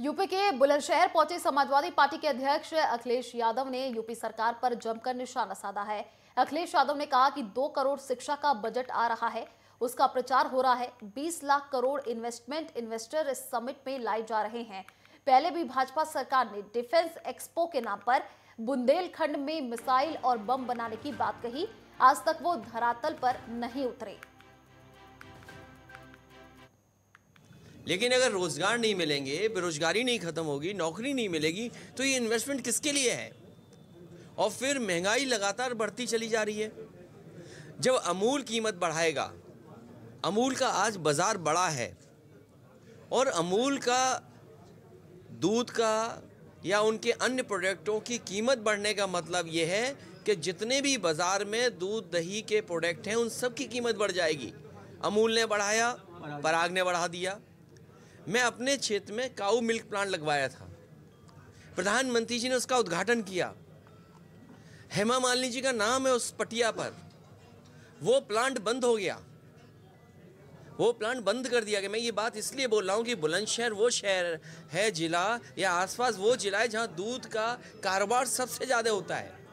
UP के बुलंदशहर पहुंचे Samajwadi party के अध्यक्ष अखिलेश यादव ने यूपी सरकार पर जमकर निशाना साधा है अखिलेश यादव ने कहा कि दो करोड़ शिक्षा का बजट आ रहा है उसका प्रचार हो रहा है 20 लाख करोड़ इन्वेस्टमेंट इन्वेस्टर इस समिट में लाए जा रहे हैं पहले भी भाजपा सरकार ने डिफेंस एक्सपो के नाम पर बुंदेलखंड में मिसाइल और बम बनाने की बात कही आज तक वो धरातल पर नहीं उतरे लेकिन अगर रोज़गार नहीं मिलेंगे बेरोज़गारी नहीं ख़त्म होगी नौकरी नहीं मिलेगी तो ये इन्वेस्टमेंट किसके लिए है और फिर महंगाई लगातार बढ़ती चली जा रही है जब अमूल कीमत बढ़ाएगा अमूल का आज बाज़ार बड़ा है और अमूल का दूध का या उनके अन्य प्रोडक्टों की कीमत बढ़ने का मतलब ये है कि जितने भी बाज़ार में दूध दही के प्रोडक्ट हैं उन सब की कीमत बढ़ जाएगी अमूल ने बढ़ाया पराग ने बढ़ा दिया मैं अपने क्षेत्र में काऊ मिल्क प्लांट लगवाया था प्रधानमंत्री जी ने उसका उद्घाटन किया हेमा मालिनी जी का नाम है उस पटिया पर वो प्लांट बंद हो गया वो प्लांट बंद कर दिया गया मैं ये बात इसलिए बोल रहा हूँ कि बुलंदशहर वो शहर है ज़िला या आसपास वो ज़िला है जहाँ दूध का कारोबार सबसे ज़्यादा होता है